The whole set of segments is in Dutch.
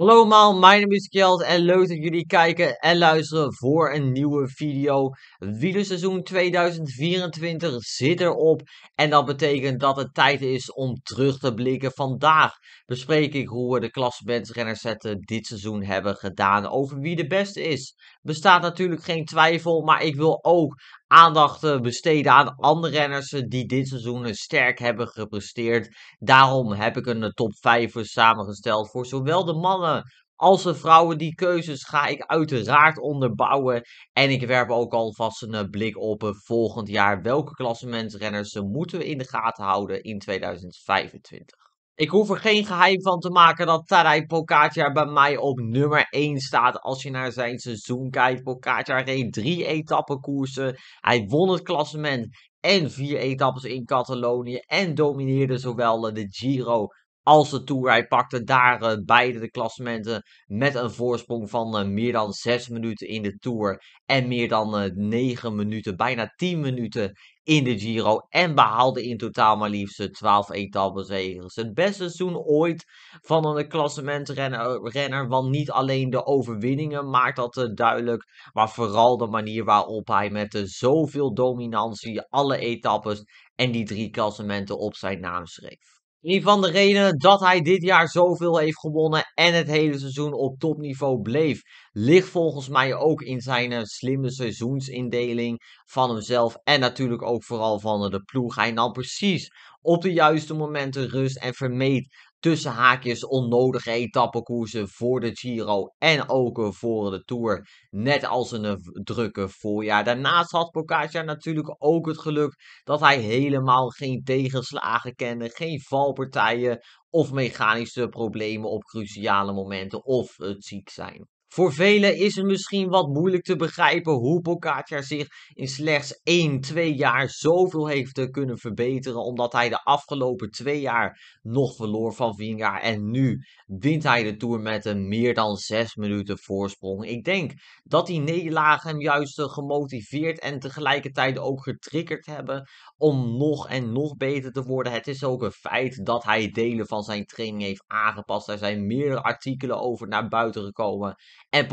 Hallo allemaal, mijn naam is Kjeld en leuk dat jullie kijken en luisteren voor een nieuwe video. Wielerseizoen 2024 zit erop en dat betekent dat het tijd is om terug te blikken. Vandaag bespreek ik hoe we de klassementsrenners dit seizoen hebben gedaan, over wie de beste is. Bestaat natuurlijk geen twijfel, maar ik wil ook aandacht eh, besteden aan andere renners eh, die dit seizoen eh, sterk hebben gepresteerd. Daarom heb ik een top 5 samengesteld voor zowel de mannen als de vrouwen. Die keuzes ga ik uiteraard onderbouwen. En ik werp ook alvast een blik op volgend jaar. Welke klassementsrenners moeten we in de gaten houden in 2025? Ik hoef er geen geheim van te maken dat Tadej Pogacar bij mij op nummer 1 staat. Als je naar zijn seizoen kijkt, Pogacar reed drie etappenkoersen. Hij won het klassement en vier etappes in Catalonië. En domineerde zowel de Giro als de Tour. Hij pakte daar eh, beide de klassementen met een voorsprong van eh, meer dan 6 minuten in de Tour. En meer dan 9 eh, minuten, bijna 10 minuten in de Giro en behaalde in totaal maar liefst 12 eh, etappezegers. Het beste seizoen ooit van een klassementrenner, want niet alleen de overwinningen maakt dat eh, duidelijk, maar vooral de manier waarop hij met eh, zoveel dominantie alle etappes en die drie klassementen op zijn naam schreef. Een van de redenen dat hij dit jaar zoveel heeft gewonnen en het hele seizoen op topniveau bleef, ligt volgens mij ook in zijn eh, slimme seizoensindeling van hemzelf en natuurlijk ook vooral van eh, de ploeg. Hij nam precies op de juiste momenten rust en vermeed tussen haakjes onnodige etappekoersen voor de Giro en ook eh, voor de Tour. Net als een eh, drukke voorjaar. Daarnaast had Pocaccia natuurlijk ook het geluk dat hij helemaal geen tegenslagen kende, geen valpartijen of mechanische problemen op cruciale momenten of het eh, ziek zijn. Voor velen is het misschien wat moeilijk te begrijpen hoe Pogacar zich in slechts 1, 2 jaar zoveel heeft kunnen verbeteren. Omdat hij de afgelopen 2 jaar nog verloor van jaar En nu wint hij de Tour met een meer dan 6 minuten voorsprong. Ik denk dat die nederlagen hem juist eh, gemotiveerd en tegelijkertijd ook getriggerd hebben om nog en nog beter te worden. Het is ook een feit dat hij delen van zijn training heeft aangepast. Er zijn meerdere artikelen over naar buiten gekomen. En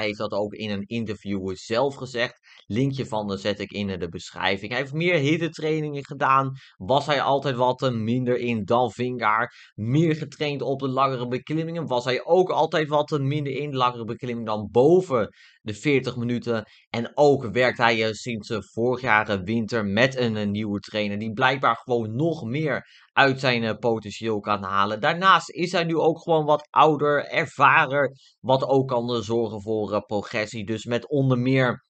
heeft dat ook in een interview zelf gezegd. Linkje van de zet ik in de beschrijving. Hij heeft meer hittetrainingen gedaan. Was hij altijd wat eh, minder in dan Vingaar. Meer getraind op de langere beklimmingen. Was hij ook altijd wat eh, minder in de langere beklimming dan boven de 40 minuten. En ook werkt hij eh, sinds vorig jaar winter met een, nieuwe trainer. Die blijkbaar gewoon nog meer uit zijn eh, potentieel kan halen. Daarnaast is hij nu ook gewoon wat ouder, ervaren, wat ook kan eh, zorgen voor eh, progressie. Dus met onder meer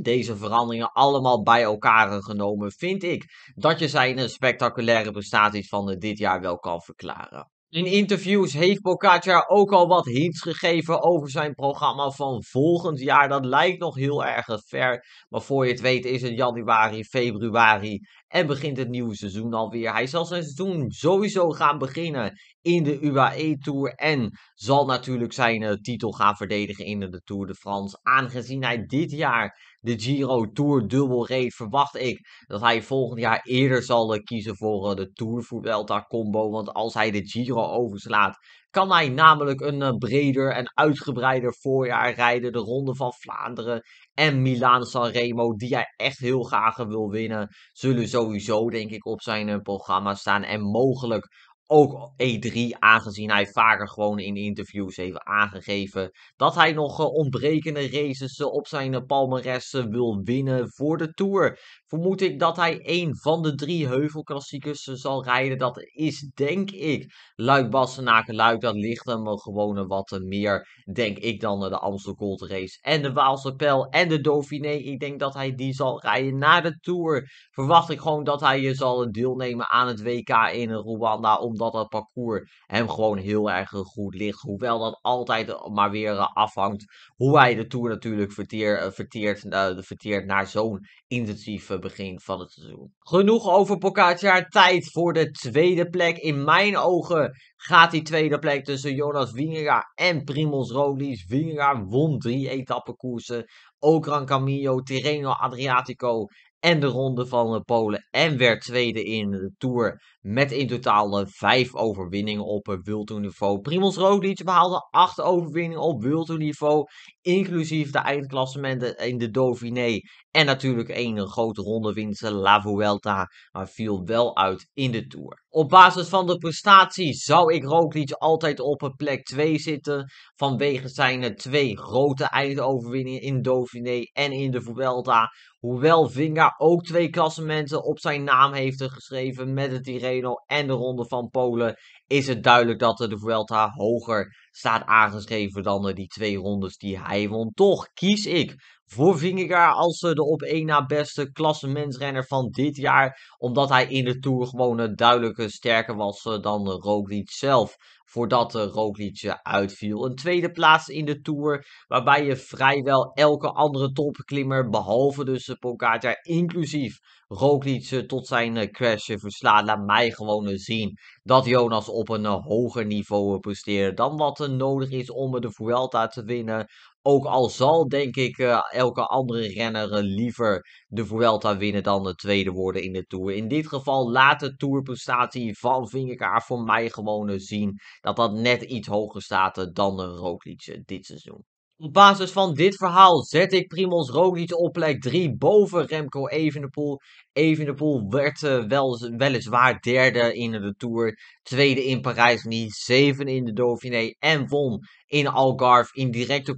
deze veranderingen allemaal bij elkaar genomen, vind ik dat je zijn spectaculaire prestaties van dit jaar wel kan verklaren. In interviews heeft Boccaccia ook al wat hints gegeven over zijn programma van volgend jaar. Dat lijkt nog heel erg ver, maar voor je het weet is het januari, februari en begint het nieuwe seizoen alweer. Hij zal zijn seizoen sowieso gaan beginnen in de UAE Tour en zal natuurlijk zijn eh, titel gaan verdedigen in de Tour de France. Aangezien hij dit jaar de Giro Tour dubbel reed, verwacht ik dat hij volgend jaar eerder zal eh, kiezen voor eh, de Tour Vuelta combo. Want als hij de Giro overslaat, kan hij namelijk een breder en uitgebreider voorjaar rijden. De Ronde van Vlaanderen en Milaan Sanremo, die hij echt heel graag wil winnen, zullen sowieso denk ik op zijn programma staan. En mogelijk ook E3, aangezien hij vaker gewoon in interviews heeft aangegeven dat hij nog eh, ontbrekende races eh, op zijn palmares eh, wil winnen voor de Tour vermoed ik dat hij een van de drie heuvelklassiekers eh, zal rijden. Dat is, denk ik, Luik-Bassenaken. Luik, dat ligt hem gewoon wat eh, meer, denk ik, dan eh, de Amstel Gold Race en de Waalse Pijl en de Dauphiné. Ik denk dat hij die zal rijden. Na de Tour verwacht ik gewoon dat hij zal deelnemen aan het WK in Rwanda, omdat dat parcours hem gewoon heel erg goed ligt. Hoewel dat altijd maar weer afhangt hoe hij de Tour natuurlijk verteert, verteert, verteert naar zo'n intensieve begin van het seizoen. Genoeg over Pocaccia. Tijd voor de tweede plek. In mijn ogen gaat die tweede plek tussen Jonas Wienera en Primoz Roglic. Wingegaard won drie etappekoersen. Ook Camillo, Camino, Tirreno Adriatico en de Ronde van Polen. En werd tweede in de Tour. Met in totaal 5 eh, overwinningen op eh, Wilton-niveau. Primoz Roglic behaalde 8 overwinningen op Wilton-niveau. Inclusief de eindklassementen in de Dauphiné. En natuurlijk een eh, grote ronde winst, La Vuelta. Maar viel wel uit in de Tour. Op basis van de prestatie zou ik Roglic altijd op plek 2 zitten. Vanwege zijn twee grote eindoverwinningen in Dauphiné en in de Vuelta. Hoewel Vinga ook twee klassementen op zijn naam heeft geschreven met het direct en de Ronde van Polen is het duidelijk dat de Vuelta hoger staat aangeschreven dan eh, die twee rondes die hij won. Toch kies ik voor Vingegaard als eh, de op één na beste klassementsrenner van dit jaar. Omdat hij in de Tour gewoon duidelijk sterker was eh, dan eh, Roglic zelf voordat uh, Roglic uitviel. Een tweede plaats in de Tour, waarbij je vrijwel elke andere topklimmer, behalve dus Pogacar, inclusief Roglic, tot zijn crash verslaat. Laat mij gewoon zien dat Jonas op een hoger niveau presteert dan wat er nodig is om de Vuelta te winnen. Ook al zal, denk ik, eh, elke andere renner eh, liever de Vuelta winnen dan de tweede worden in de Tour. In dit geval laat de Tourprestatie van Vingegaard voor mij gewoon eh, zien dat dat net iets hoger staat dan de Roglic dit seizoen. Op basis van dit verhaal zet ik Primoz Roglic op plek 3 boven Remco Evenepoel. Evenepoel werd uh, wel, weliswaar derde in de Tour. Tweede in Parijs-Nice, zeven in de Dauphiné en won in Algarve in directe,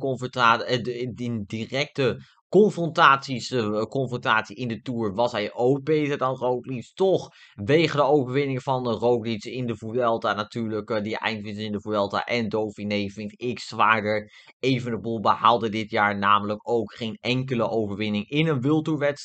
eh, in directe confrontaties, eh, confrontatie in de Tour was hij ook beter dan Roglic. Toch, wegen de overwinning van eh, Roglic in de Vuelta natuurlijk, die eindwinst in de Vuelta en Dauphiné vind ik zwaarder. Evenepoel behaalde dit jaar namelijk ook geen enkele overwinning in een World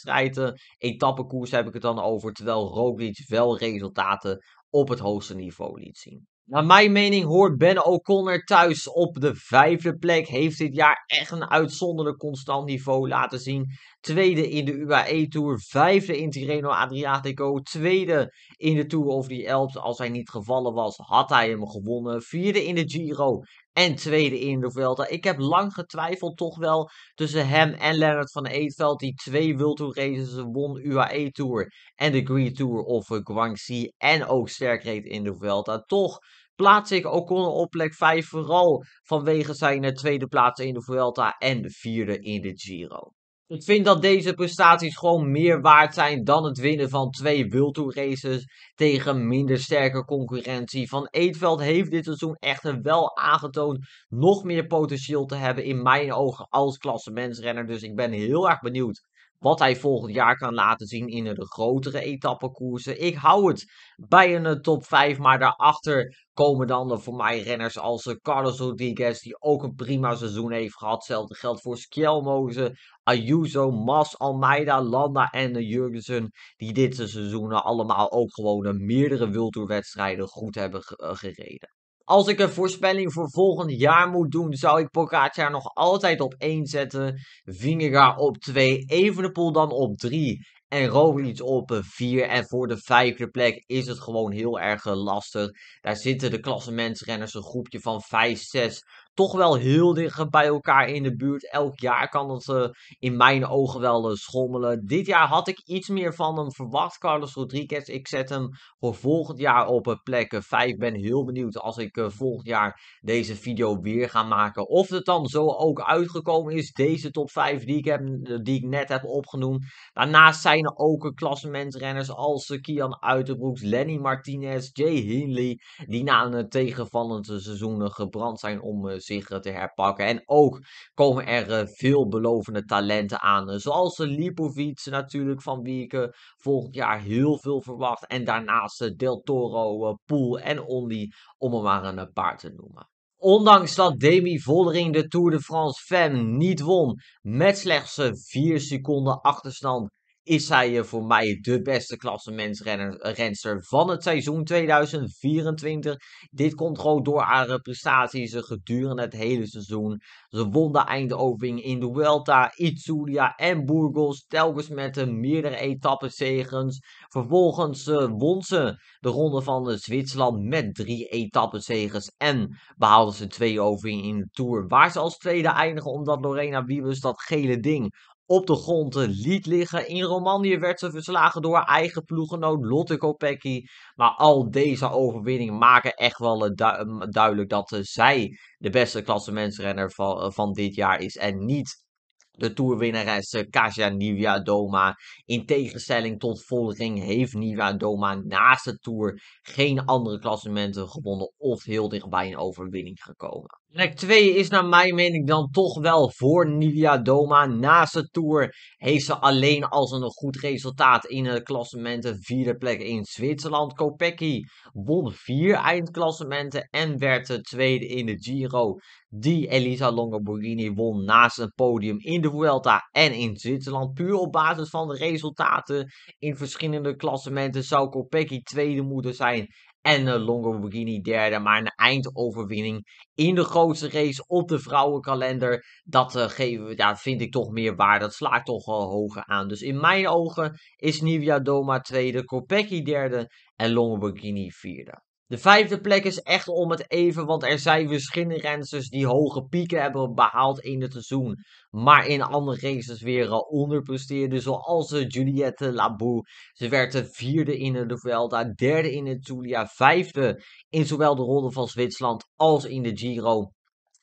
etappekoers heb ik het dan over, terwijl Roglic wel resultaten op het hoogste niveau liet zien. Naar mijn mening hoort Ben O'Connor thuis op de vijfde plek. Heeft dit jaar echt een uitzonderlijk constant niveau laten zien. Tweede in de UAE Tour. Vijfde in Tirreno Adriatico. Tweede in de Tour of the Alps. Als hij niet gevallen was, had hij hem gewonnen. Vierde in de Giro. En tweede in de Vuelta. Ik heb lang getwijfeld toch wel tussen hem en Lennart van Eetveld. Die twee World races won. UAE Tour en de Green Tour of Guangxi. En ook sterk reed in de Vuelta. Toch plaats ik Ocon op plek 5. Vooral vanwege zijn eh, tweede plaats in de Vuelta en de vierde in de Giro. Ik vind dat deze prestaties gewoon meer waard zijn dan het winnen van twee World Tour races tegen minder sterke concurrentie. Van Eetveld heeft dit seizoen echter wel aangetoond nog meer potentieel te hebben in mijn ogen als mensrenner. Dus ik ben heel erg benieuwd wat hij volgend jaar kan laten zien in de grotere etappekoersen. Ik hou het bij een top 5, maar daarachter komen dan de voor mij renners als eh, Carlos Rodriguez, die ook een prima seizoen heeft gehad. Hetzelfde geldt voor Skjelmozen, Ayuso, Mas, Almeida, Landa en eh, Jurgensen, die dit seizoen eh, allemaal ook gewoon meerdere wildtoerwedstrijden goed hebben gereden. Als ik een voorspelling voor volgend jaar moet doen, zou ik Pogacar nog altijd op 1 zetten. Vingegaard op 2, Evenepoel dan op 3 en Roglic op 4. Eh, en voor de vijfde plek is het gewoon heel erg eh, lastig. Daar zitten de klassementsrenners een groepje van 5, 6 toch wel heel dicht bij elkaar in de buurt. Elk jaar kan dat uh, in mijn ogen wel eh, schommelen. Dit jaar had ik iets meer van hem verwacht, Carlos Rodriguez. Ik zet hem voor volgend jaar op plek 5. Eh, ben heel benieuwd als ik volgend jaar deze video weer ga maken. Of het dan zo ook uitgekomen is, deze top 5 die ik, heb, die ik net heb opgenoemd. Daarnaast zijn er ook klassementrenners als Kian Uiterbroeks, Lenny Martinez, Jay Hinley, Die na een tegenvallend seizoen gebrand zijn om zich te herpakken. En ook komen er eh, veelbelovende talenten aan. Eh, zoals eh, Lipovic natuurlijk, van wie ik volgend jaar heel veel verwacht. En daarnaast Del Toro, Poel en Only, om er maar een paar te noemen. Ondanks dat Demi Vollering de Tour de France Femme niet won, met slechts 4 seconden achterstand is zij eh, voor mij de beste mensrenster eh, van het seizoen 2024. Dit komt gewoon door haar eh, prestaties gedurende het hele seizoen. Ze won de eindoverwinning in de Vuelta, Itzulia en Burgos, telkens met meerdere etappenzegens. Vervolgens won ze de ronde van Zwitserland met drie etappenzegens en behaalde ze twee overwinningen in de Tour, waar ze als tweede eindigen omdat Lorena Wiebes dat gele ding op de grond liet liggen. In Romanië werd ze verslagen door haar eigen ploegenoot Lotte Kopecky. Maar al deze overwinningen maken echt wel eh, mm, duidelijk dat eh, zij de beste klassemensrenner van, eh, van dit jaar is. En niet de toerwinnares Kasia Nivia Doma. In tegenstelling tot volging heeft Nivia Doma naast de toer geen andere klassementen gewonnen of heel dichtbij een overwinning gekomen. Plek 2 is naar mijn mening dan toch wel voor Nivia Doma. Naast de Tour heeft ze alleen als een goed resultaat in het klassementen vierde plek in Zwitserland. Kopecky won vier eindklassementen en werd de tweede in de Giro. Die Elisa Borini won naast een podium in de Vuelta en in Zwitserland. Puur op basis van de resultaten in verschillende klassementen zou Kopecky tweede moeten zijn en uh, Longo Bugini derde. Maar een eindoverwinning in de grootste race op de vrouwenkalender. Dat eh, geven ja, vind ik toch meer waar. Dat slaakt toch hoger aan. Dus in mijn ogen is Nivia Doma tweede, Kopecky derde en Longo Bugini vierde. De vijfde plek is echt om het even, want er zijn verschillende dus rensters die hoge pieken hebben behaald in het seizoen. Maar in andere races weer onderpresteerden, zoals eh, Juliette Labou. Ze werd de vierde in de Vuelta, derde in de Tulia, vijfde in zowel de Ronde van Zwitserland als in de Giro.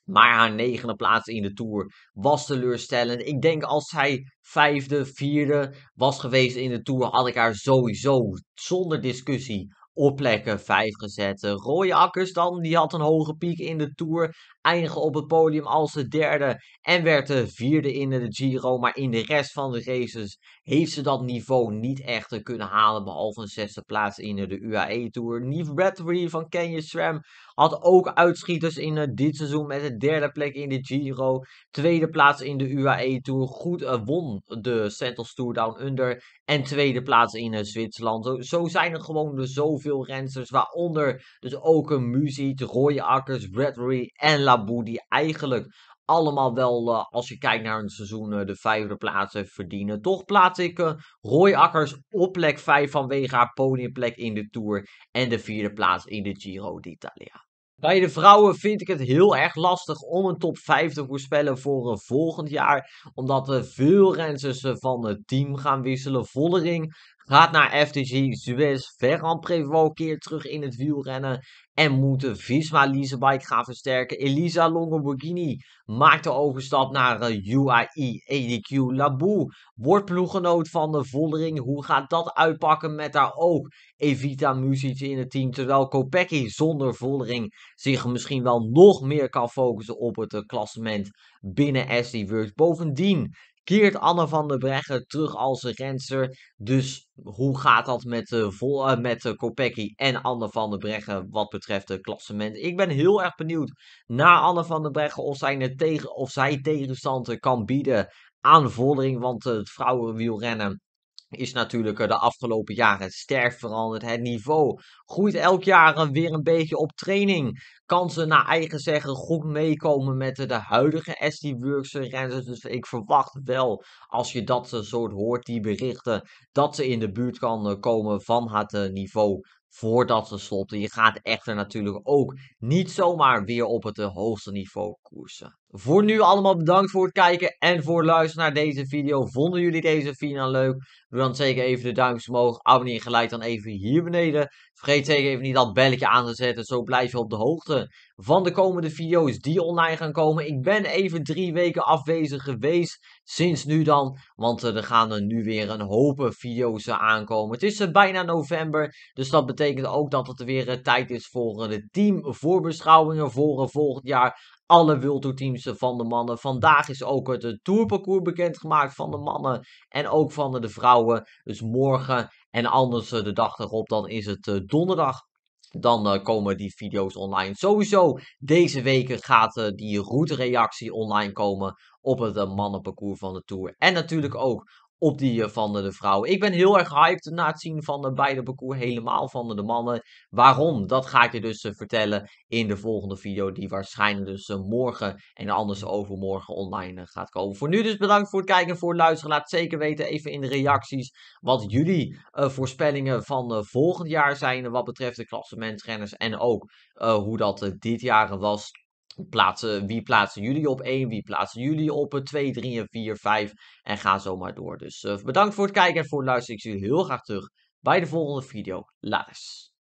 Maar haar negende plaats in de Tour was teleurstellend. Ik denk als zij vijfde, vierde was geweest in de Tour, had ik haar sowieso zonder discussie op plekken 5 gezet. Eh, Roy Akkers dan, die had een hoge piek in de Tour eindigde op het podium als de derde en werd de vierde in de Giro. Maar in de rest van de races heeft ze dat niveau niet echt kunnen halen, behalve een zesde plaats in de UAE Tour. Nieve Bradbury van Kenya Swam had ook uitschieters in eh, dit seizoen met de derde plek in de Giro, tweede plaats in de UAE Tour. Goed eh, won de Santos Tour Down Under en tweede plaats in eh, Zwitserland. Zo, zijn er gewoon dus zoveel renners waaronder dus ook een Muziet, Roy Akkers, Bradbury en La Boe, die eigenlijk allemaal wel, eh, als je kijkt naar een seizoen, eh, de vijfde plaatsen eh, verdienen. Toch plaats ik uh, Roy Akkers op plek 5 vanwege haar podiumplek in de Tour en de vierde plaats in de Giro d'Italia. Bij de vrouwen vind ik het heel erg lastig om een top 5 te voorspellen voor volgend jaar. Omdat veel renners van het team gaan wisselen. Vollering gaat naar FTG Suez. Ferran Prevot keer terug in het wielrennen en moeten Visma Leasebike gaan versterken. Elisa Longo-Borghini maakt de overstap naar eh, UAE ADQ Labou. Wordt ploeggenoot van de Voldering. Hoe gaat dat uitpakken met haar ook Evita Music in het team? Terwijl Kopecky zonder Voldering zich misschien wel nog meer kan focussen op het eh, klassement binnen SD Works. Bovendien keert Anne van der Breggen terug als renster. Dus hoe gaat dat met, uh, vol, eh, met uh, Kopecky en Anne van der Breggen wat betreft de klassementen? Ik ben heel erg benieuwd naar Anne van der Breggen of zij, tegen, of zij tegenstander kan bieden aan vordering. Want het vrouwenwielrennen is natuurlijk eh, de afgelopen jaren sterk veranderd. Het niveau groeit elk jaar eh, weer een beetje op training. Kan ze naar eigen zeggen goed meekomen met eh, de huidige SD Works renners. Dus ik verwacht wel, als je dat soort hoort, die berichten, dat ze in de buurt kan komen van het niveau voordat ze slotten. Je gaat echter natuurlijk ook niet zomaar weer op het hoogste niveau koersen. Voor nu allemaal bedankt voor het kijken en voor het luisteren naar deze video. Vonden jullie deze video nou leuk? Doe dan zeker even de duimpjes omhoog. Abonneer gelijk dan even hier beneden. Vergeet zeker even niet dat belletje aan te zetten. Zo blijf je op de hoogte van de komende video's die online gaan komen. Ik ben even drie weken afwezig geweest. Sinds nu dan. Want eh, er gaan er nu weer een hoop eh, video's eh, aankomen. Het is bijna november. Dus dat betekent ook dat het weer tijd is voor de voorbeschouwingen voor volgend jaar alle World teams van de mannen. Vandaag is ook het tourparcours bekendgemaakt van de mannen en ook van de vrouwen. Dus morgen en anders eh, de dag erop, dan is het eh, donderdag. Dan eh, komen die video's online. Sowieso deze week gaat die route reactie online komen op het mannenparcours van de Tour. En natuurlijk ook op die eh, van de vrouwen. Ik ben heel erg hyped na het zien van beide parcours, helemaal van de mannen. Waarom? Dat ga ik je dus eh, vertellen in de volgende video, die waarschijnlijk dus eh, morgen en anders overmorgen online gaat komen. Voor nu dus bedankt voor het kijken en voor het luisteren. Laat zeker weten even in de reacties wat jullie voorspellingen van volgend jaar zijn wat betreft de klassementrenners en ook hoe dat dit jaar was. Plaatsen, wie plaatsen jullie op 1? Wie plaatsen jullie op 2, 3 en 4, 5? En ga zo maar door. Dus uh, bedankt voor het kijken en voor het luisteren. Ik zie jullie heel graag terug bij de volgende video. Later.